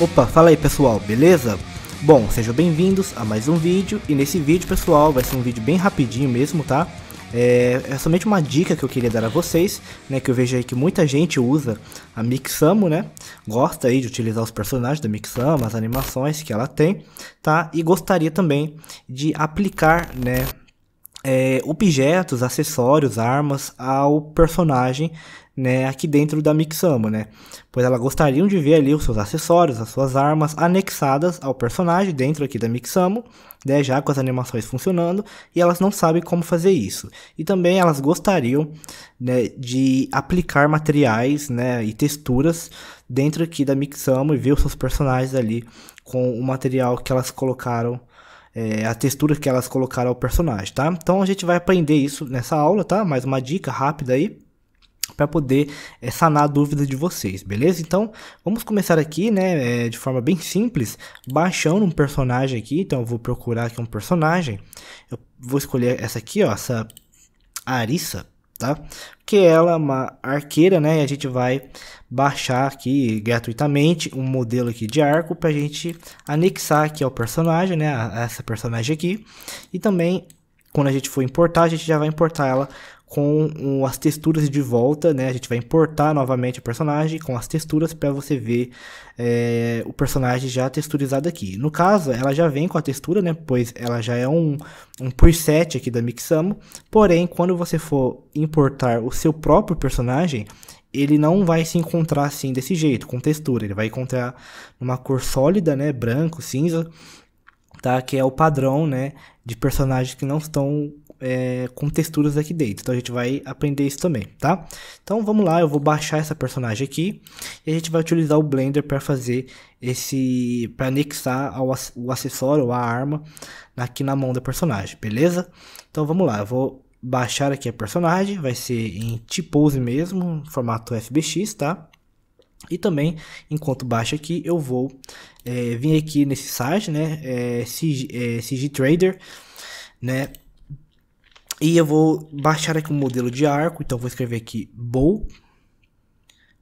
Opa, fala aí pessoal, beleza? Bom, sejam bem-vindos a mais um vídeo e nesse vídeo pessoal vai ser um vídeo bem rapidinho mesmo, tá? É, é, somente uma dica que eu queria dar a vocês, né, que eu vejo aí que muita gente usa a Mixamo, né, gosta aí de utilizar os personagens da Mixamo, as animações que ela tem, tá, e gostaria também de aplicar, né, é, objetos, acessórios, armas ao personagem né, aqui dentro da Mixamo, né? Pois ela gostaria de ver ali os seus acessórios, as suas armas anexadas ao personagem dentro aqui da Mixamo, né, já com as animações funcionando, e elas não sabem como fazer isso. E também elas gostariam né, de aplicar materiais né, e texturas dentro aqui da Mixamo e ver os seus personagens ali com o material que elas colocaram é, a textura que elas colocaram ao personagem, tá? Então a gente vai aprender isso nessa aula, tá? Mais uma dica rápida aí para poder é, sanar a dúvida de vocês, beleza? Então, vamos começar aqui, né, é, de forma bem simples, baixando um personagem aqui. Então, eu vou procurar aqui um personagem. Eu vou escolher essa aqui, ó, essa Arissa tá? Que ela é uma arqueira, né? E a gente vai baixar aqui gratuitamente um modelo aqui de arco para a gente anexar aqui ao personagem, né? A essa personagem aqui. E também, quando a gente for importar, a gente já vai importar ela com as texturas de volta, né? A gente vai importar novamente o personagem com as texturas para você ver é, o personagem já texturizado aqui. No caso, ela já vem com a textura, né? Pois ela já é um, um preset aqui da Mixamo. Porém, quando você for importar o seu próprio personagem, ele não vai se encontrar assim desse jeito, com textura. Ele vai encontrar uma cor sólida, né? Branco, cinza, tá? Que é o padrão, né? De personagens que não estão é, com texturas aqui dentro. Então a gente vai aprender isso também, tá? Então vamos lá, eu vou baixar essa personagem aqui e a gente vai utilizar o Blender para fazer esse, para anexar ao, o acessório, ou a arma aqui na mão da personagem, beleza? Então vamos lá, eu vou baixar aqui a personagem, vai ser em T-Pose mesmo, formato FBX, tá? E também, enquanto baixa aqui, eu vou é, vir aqui nesse site, né, é, CG, é, CG Trader, né, e eu vou baixar aqui um modelo de arco, então vou escrever aqui bow.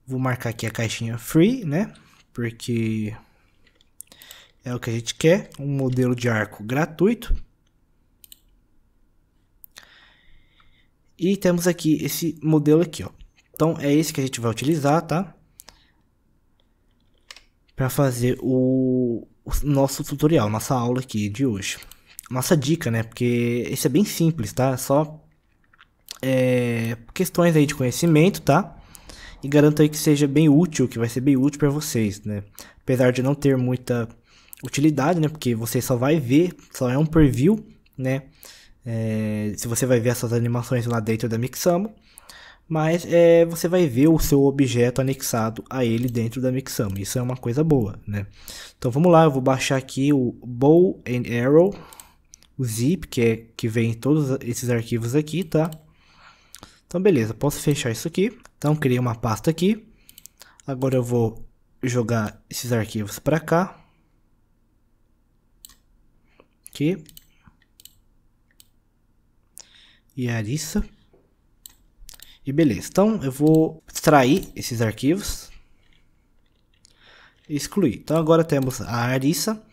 Vou marcar aqui a caixinha free, né? Porque é o que a gente quer, um modelo de arco gratuito. E temos aqui esse modelo aqui, ó. Então é esse que a gente vai utilizar, tá? Para fazer o, o nosso tutorial, nossa aula aqui de hoje nossa dica, né? Porque isso é bem simples, tá? Só é, questões aí de conhecimento, tá? E garanto aí que seja bem útil, que vai ser bem útil para vocês, né? Apesar de não ter muita utilidade, né? Porque você só vai ver, só é um preview, né? É, se você vai ver essas animações lá dentro da Mixamo, mas é, você vai ver o seu objeto anexado a ele dentro da Mixamo. Isso é uma coisa boa, né? Então vamos lá, eu vou baixar aqui o Bow and Arrow o zip, que é que vem todos esses arquivos aqui, tá? Então beleza, posso fechar isso aqui. Então criei uma pasta aqui. Agora eu vou jogar esses arquivos para cá. Aqui. E Arissa. É e beleza, então eu vou extrair esses arquivos. Excluir. Então agora temos a Arissa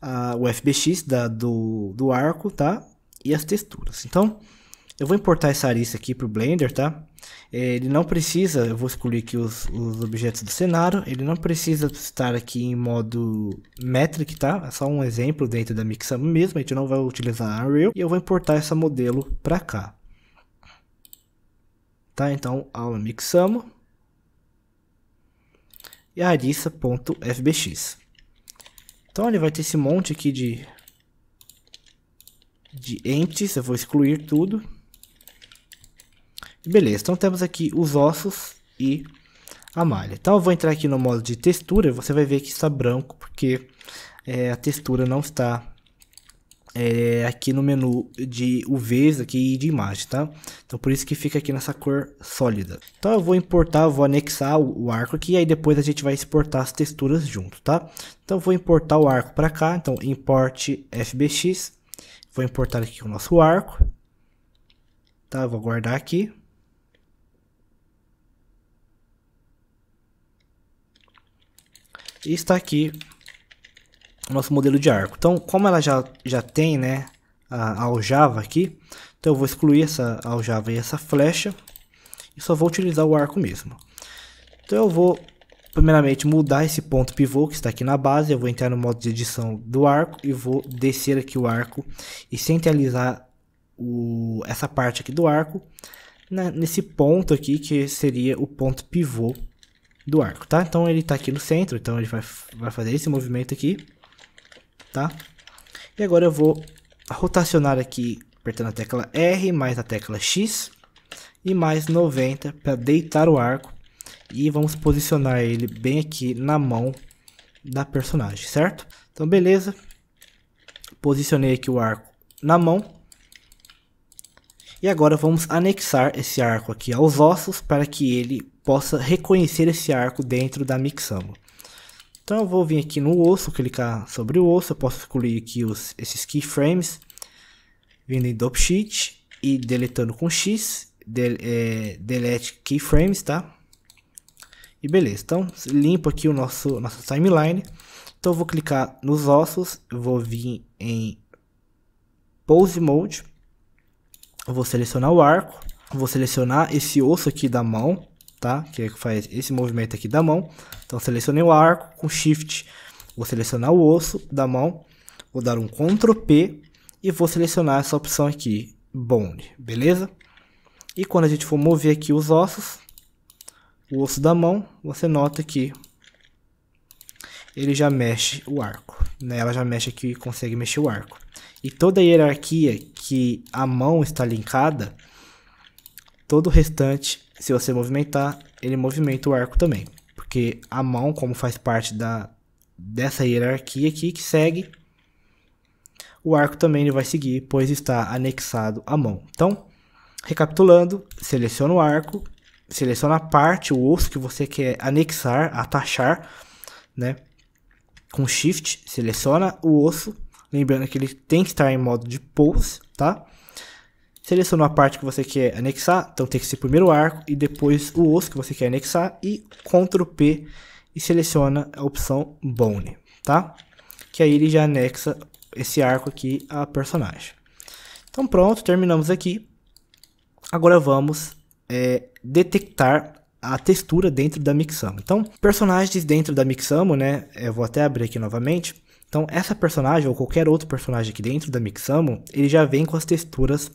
a, o FBX da, do, do arco, tá? E as texturas. Então, eu vou importar essa arista aqui para o Blender, tá? Ele não precisa, eu vou escolher aqui os, os, objetos do cenário, ele não precisa estar aqui em modo metric, tá? É só um exemplo dentro da Mixam mesmo, a gente não vai utilizar Unreal. E eu vou importar essa modelo para cá. Tá, então, aula Mixamo. E arista.fbx. Então ele vai ter esse monte aqui de, de entes, eu vou excluir tudo. Beleza, então temos aqui os ossos e a malha. Então eu vou entrar aqui no modo de textura, você vai ver que está branco, porque é, a textura não está é, aqui no menu de UVs aqui de imagem, tá? Então por isso que fica aqui nessa cor sólida. Então eu vou importar, vou anexar o, o arco aqui, e aí depois a gente vai exportar as texturas junto, tá? Então eu vou importar o arco para cá, então importe FBX, vou importar aqui o nosso arco, tá? Eu vou guardar aqui. E está aqui o nosso modelo de arco. Então, como ela já, já tem né, a aljava aqui, então eu vou excluir essa aljava e essa flecha e só vou utilizar o arco mesmo. Então eu vou primeiramente mudar esse ponto pivô que está aqui na base, eu vou entrar no modo de edição do arco e vou descer aqui o arco e centralizar o, essa parte aqui do arco né, nesse ponto aqui que seria o ponto pivô do arco, tá? Então ele está aqui no centro, então ele vai, vai fazer esse movimento aqui tá? E agora eu vou rotacionar aqui, apertando a tecla R mais a tecla X e mais 90 para deitar o arco e vamos posicionar ele bem aqui na mão da personagem, certo? Então beleza, posicionei aqui o arco na mão e agora vamos anexar esse arco aqui aos ossos para que ele possa reconhecer esse arco dentro da mixama. Então eu vou vir aqui no osso, clicar sobre o osso, eu posso escolher aqui os, esses keyframes, vindo em sheet e deletando com X, del, é, delete keyframes, tá? E beleza, então limpo aqui o nosso nossa timeline. Então eu vou clicar nos ossos, vou vir em Pose Mode, vou selecionar o arco, vou selecionar esse osso aqui da mão, tá? Que é que faz esse movimento aqui da mão. Então selecionei o arco com shift, vou selecionar o osso da mão, vou dar um Ctrl P e vou selecionar essa opção aqui, bond, beleza? E quando a gente for mover aqui os ossos, o osso da mão, você nota que ele já mexe o arco, né? Ela já mexe aqui e consegue mexer o arco. E toda a hierarquia que a mão está linkada, todo o restante se você movimentar, ele movimenta o arco também. Porque a mão, como faz parte da, dessa hierarquia aqui que segue, o arco também ele vai seguir, pois está anexado à mão. Então, recapitulando, seleciona o arco, seleciona a parte, o osso que você quer anexar, atachar, né? Com Shift, seleciona o osso, lembrando que ele tem que estar em modo de pose, tá? Seleciona a parte que você quer anexar, então tem que ser primeiro o arco e depois o osso que você quer anexar e Ctrl P e seleciona a opção Bone, tá? Que aí ele já anexa esse arco aqui a personagem. Então pronto, terminamos aqui. Agora vamos é, detectar a textura dentro da Mixamo. Então, personagens dentro da Mixamo, né? Eu vou até abrir aqui novamente. Então, essa personagem ou qualquer outro personagem aqui dentro da Mixamo, ele já vem com as texturas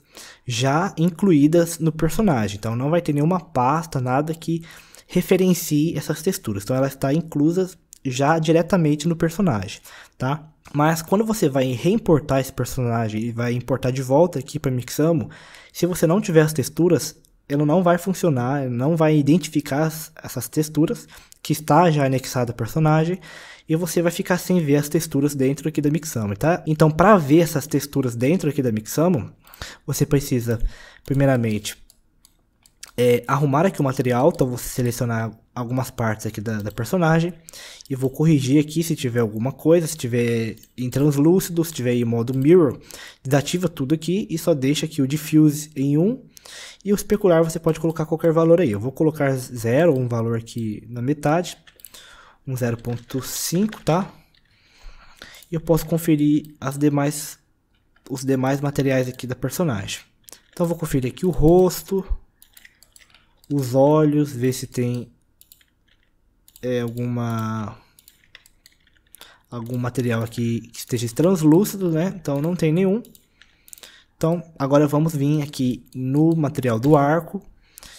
já incluídas no personagem. Então, não vai ter nenhuma pasta, nada que referencie essas texturas. Então, ela está inclusas já diretamente no personagem, tá? Mas quando você vai reimportar esse personagem e vai importar de volta aqui para Mixamo, se você não tiver as texturas, ele não vai funcionar, não vai identificar essas texturas que está já anexada ao personagem e você vai ficar sem ver as texturas dentro aqui da Mixamo, tá? Então, para ver essas texturas dentro aqui da Mixamo, você precisa, primeiramente, é, arrumar aqui o material, então você selecionar algumas partes aqui da, da, personagem e vou corrigir aqui se tiver alguma coisa, se tiver em translúcido, se tiver em modo mirror, desativa tudo aqui e só deixa aqui o diffuse em 1 um, e o especular você pode colocar qualquer valor aí. Eu vou colocar zero, um valor aqui na metade, um 0.5, tá? E eu posso conferir as demais, os demais materiais aqui da personagem. Então vou conferir aqui o rosto, os olhos, ver se tem é, alguma algum material aqui que esteja translúcido, né? Então não tem nenhum. Então, agora vamos vir aqui no material do arco.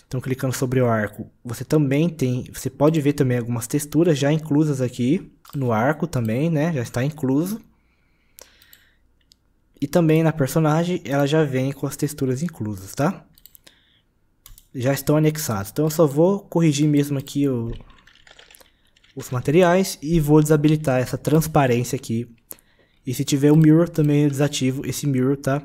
Então, clicando sobre o arco, você também tem, você pode ver também algumas texturas já inclusas aqui no arco também, né? Já está incluso. E também na personagem, ela já vem com as texturas inclusas, tá? Já estão anexados. Então, eu só vou corrigir mesmo aqui o, os materiais e vou desabilitar essa transparência aqui. E se tiver o mirror, também eu desativo esse mirror, tá?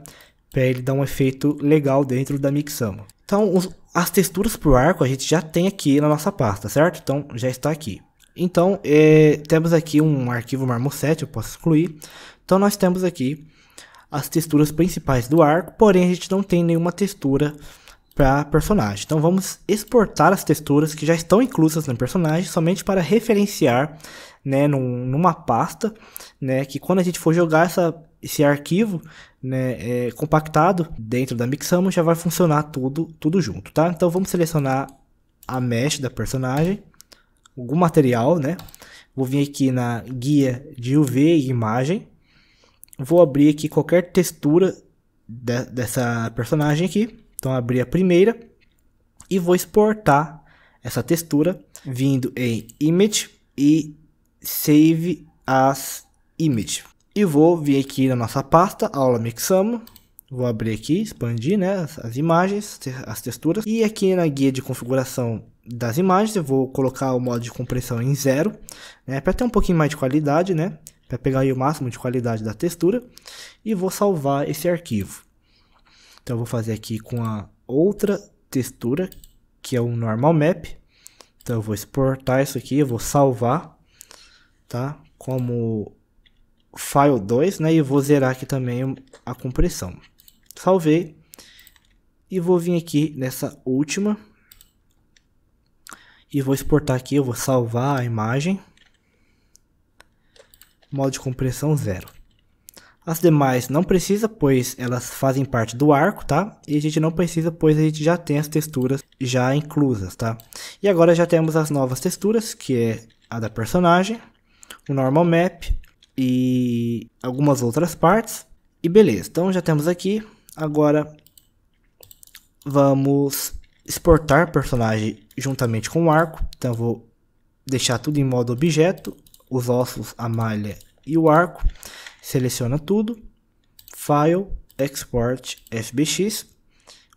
para ele dar um efeito legal dentro da Mixama. Então, os, as texturas para o arco a gente já tem aqui na nossa pasta, certo? Então, já está aqui. Então, é, temos aqui um arquivo marmoset, eu posso excluir. Então, nós temos aqui as texturas principais do arco, porém a gente não tem nenhuma textura para personagem. Então, vamos exportar as texturas que já estão inclusas no personagem, somente para referenciar né, num, numa pasta, né, que quando a gente for jogar essa, esse arquivo, né, é, compactado dentro da Mixamo, já vai funcionar tudo, tudo junto, tá? Então vamos selecionar a mesh da personagem, algum material, né? Vou vir aqui na guia de UV e imagem, vou abrir aqui qualquer textura de, dessa personagem aqui, então abrir a primeira e vou exportar essa textura vindo em Image e Save as Image. E vou vir aqui na nossa pasta, aula Mixamo. Vou abrir aqui, expandir né, as imagens, as texturas. E aqui na guia de configuração das imagens, eu vou colocar o modo de compressão em zero, né, para ter um pouquinho mais de qualidade, né, para pegar o máximo de qualidade da textura. E vou salvar esse arquivo. Então eu vou fazer aqui com a outra textura, que é o normal map. Então eu vou exportar isso aqui, eu vou salvar, tá? Como file 2, né? E vou zerar aqui também a compressão. Salvei. E vou vir aqui nessa última. E vou exportar aqui, eu vou salvar a imagem. Modo de compressão zero. As demais não precisa, pois elas fazem parte do arco, tá? E a gente não precisa, pois a gente já tem as texturas já inclusas, tá? E agora já temos as novas texturas, que é a da personagem, o normal map, e algumas outras partes. E beleza, então já temos aqui. Agora vamos exportar personagem juntamente com o arco. Então vou deixar tudo em modo objeto, os ossos, a malha e o arco. Seleciona tudo, File, Export, FBX.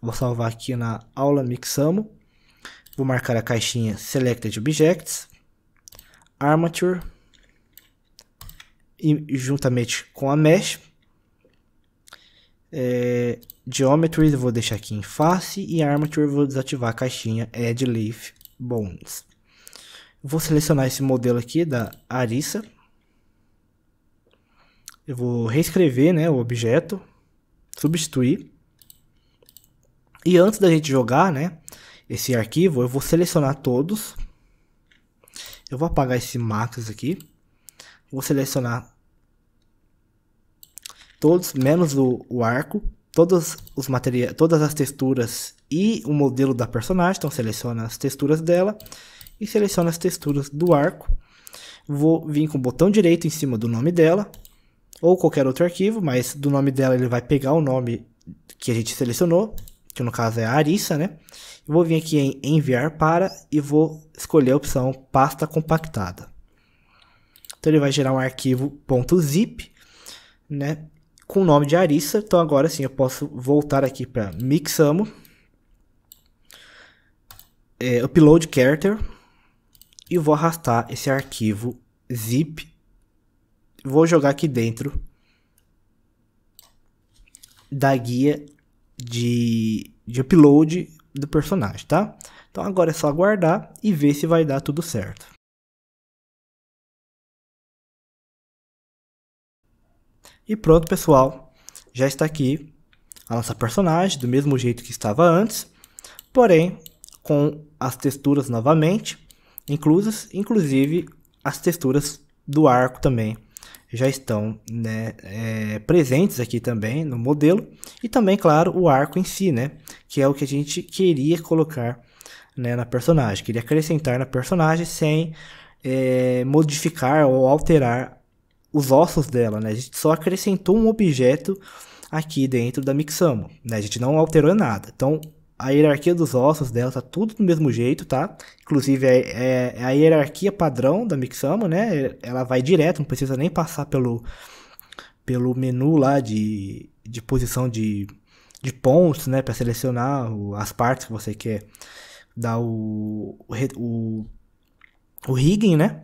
Vou salvar aqui na aula Mixamo. Vou marcar a caixinha Selected Objects, Armature, juntamente com a mesh. É, geometry eu vou deixar aqui em face e armature eu vou desativar a caixinha add leaf bones. Vou selecionar esse modelo aqui da Arissa. Eu vou reescrever né, o objeto, substituir. E antes da gente jogar né, esse arquivo, eu vou selecionar todos. Eu vou apagar esse max aqui. Vou selecionar todos, menos o, o arco, todos os materiais, todas as texturas e o modelo da personagem. Então seleciona as texturas dela e seleciona as texturas do arco. Vou vir com o botão direito em cima do nome dela ou qualquer outro arquivo, mas do nome dela ele vai pegar o nome que a gente selecionou, que no caso é a Arissa, né? Eu vou vir aqui em enviar para e vou escolher a opção pasta compactada. Então ele vai gerar um arquivo .zip, né, com o nome de Arissa. Então agora sim eu posso voltar aqui para Mixamo, é, Upload Character, e vou arrastar esse arquivo zip, vou jogar aqui dentro da guia de, de upload do personagem, tá? Então agora é só aguardar e ver se vai dar tudo certo. E pronto, pessoal. Já está aqui a nossa personagem, do mesmo jeito que estava antes. Porém, com as texturas novamente inclusas, inclusive as texturas do arco também já estão né, é, presentes aqui também no modelo e também claro o arco em si né que é o que a gente queria colocar né, na personagem queria acrescentar na personagem sem é, modificar ou alterar os ossos dela, né? A gente só acrescentou um objeto aqui dentro da Mixamo, né? A gente não alterou nada. Então, a hierarquia dos ossos dela tá tudo do mesmo jeito, tá? Inclusive, é, é, é a hierarquia padrão da Mixamo, né? Ela vai direto, não precisa nem passar pelo, pelo menu lá de, de posição de, de pontos, né? Para selecionar as partes que você quer dar o, o, o, o rigging, né?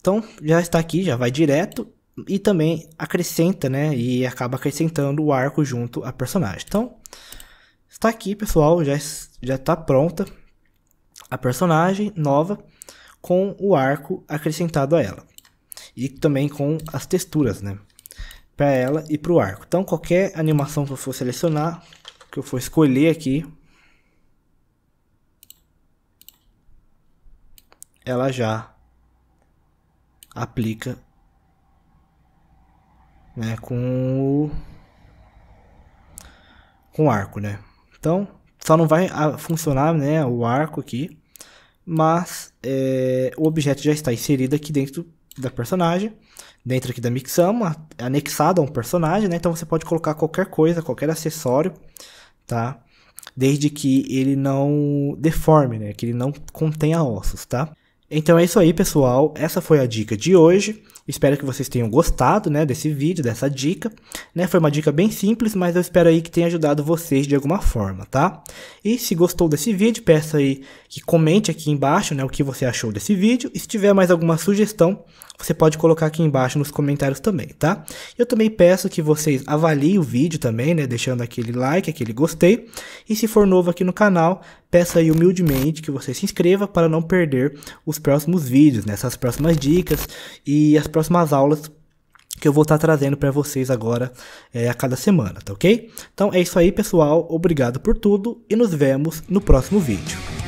Então já está aqui, já vai direto e também acrescenta, né? E acaba acrescentando o arco junto à personagem. Então está aqui, pessoal, já já está pronta a personagem nova com o arco acrescentado a ela e também com as texturas, né? Para ela e para o arco. Então qualquer animação que eu for selecionar, que eu for escolher aqui, ela já aplica né, com o com o arco, né? Então, só não vai ah, funcionar né, o arco aqui, mas é, o objeto já está inserido aqui dentro da personagem, dentro aqui da Mixama, anexado a um personagem, né? Então você pode colocar qualquer coisa, qualquer acessório, tá? Desde que ele não deforme, né? Que ele não contenha ossos, tá? Então é isso aí, pessoal. Essa foi a dica de hoje. Espero que vocês tenham gostado, né, desse vídeo, dessa dica, né? Foi uma dica bem simples, mas eu espero aí que tenha ajudado vocês de alguma forma, tá? E se gostou desse vídeo, peço aí que comente aqui embaixo, né, o que você achou desse vídeo. E se tiver mais alguma sugestão, você pode colocar aqui embaixo nos comentários também, tá? Eu também peço que vocês avaliem o vídeo também, né? Deixando aquele like, aquele gostei. E se for novo aqui no canal, peço aí humildemente que você se inscreva para não perder os próximos vídeos, né? Essas próximas dicas e as próximas aulas que eu vou estar trazendo para vocês agora é, a cada semana, tá ok? Então é isso aí, pessoal. Obrigado por tudo e nos vemos no próximo vídeo.